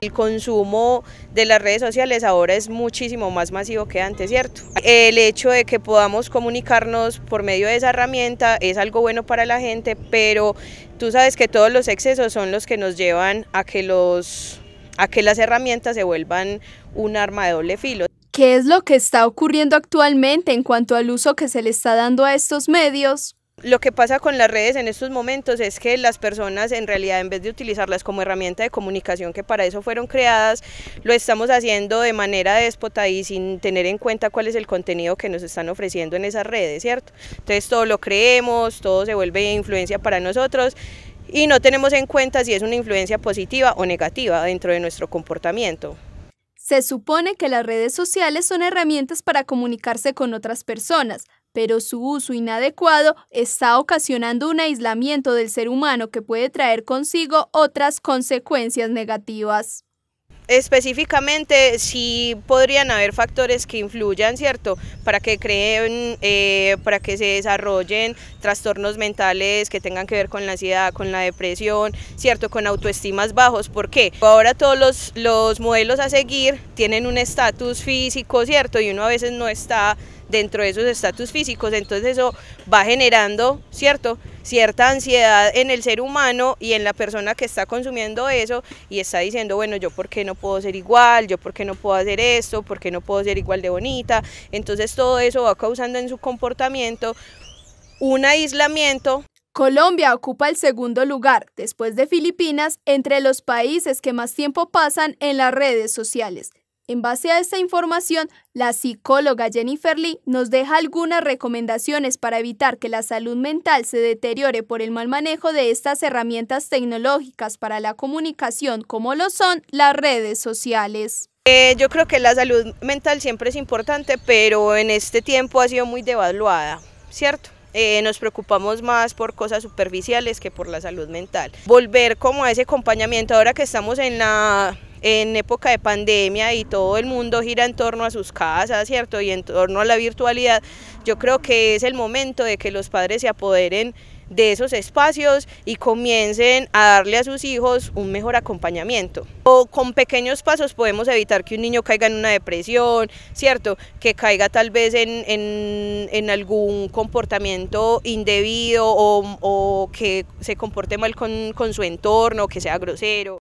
El consumo de las redes sociales ahora es muchísimo más masivo que antes, ¿cierto? El hecho de que podamos comunicarnos por medio de esa herramienta es algo bueno para la gente, pero tú sabes que todos los excesos son los que nos llevan a que, los, a que las herramientas se vuelvan un arma de doble filo. ¿Qué es lo que está ocurriendo actualmente en cuanto al uso que se le está dando a estos medios? Lo que pasa con las redes en estos momentos es que las personas en realidad en vez de utilizarlas como herramienta de comunicación que para eso fueron creadas, lo estamos haciendo de manera déspota y sin tener en cuenta cuál es el contenido que nos están ofreciendo en esas redes, ¿cierto? Entonces todo lo creemos, todo se vuelve influencia para nosotros y no tenemos en cuenta si es una influencia positiva o negativa dentro de nuestro comportamiento. Se supone que las redes sociales son herramientas para comunicarse con otras personas, pero su uso inadecuado está ocasionando un aislamiento del ser humano que puede traer consigo otras consecuencias negativas. Específicamente, sí podrían haber factores que influyan, ¿cierto? Para que creen, eh, para que se desarrollen trastornos mentales que tengan que ver con la ansiedad, con la depresión, ¿cierto? Con autoestimas bajos. ¿Por qué? Ahora todos los, los modelos a seguir tienen un estatus físico, ¿cierto? Y uno a veces no está dentro de esos estatus físicos, entonces eso va generando, ¿cierto? cierta ansiedad en el ser humano y en la persona que está consumiendo eso y está diciendo, bueno, yo por qué no puedo ser igual, yo por qué no puedo hacer esto, por qué no puedo ser igual de bonita. Entonces todo eso va causando en su comportamiento un aislamiento. Colombia ocupa el segundo lugar, después de Filipinas, entre los países que más tiempo pasan en las redes sociales. En base a esta información, la psicóloga Jennifer Lee nos deja algunas recomendaciones para evitar que la salud mental se deteriore por el mal manejo de estas herramientas tecnológicas para la comunicación como lo son las redes sociales. Eh, yo creo que la salud mental siempre es importante, pero en este tiempo ha sido muy devaluada, ¿cierto? Eh, nos preocupamos más por cosas superficiales que por la salud mental. Volver como a ese acompañamiento ahora que estamos en la en época de pandemia y todo el mundo gira en torno a sus casas, ¿cierto? Y en torno a la virtualidad, yo creo que es el momento de que los padres se apoderen de esos espacios y comiencen a darle a sus hijos un mejor acompañamiento. O con pequeños pasos podemos evitar que un niño caiga en una depresión, ¿cierto? Que caiga tal vez en, algún comportamiento indebido o, que se comporte mal con su entorno, que sea grosero.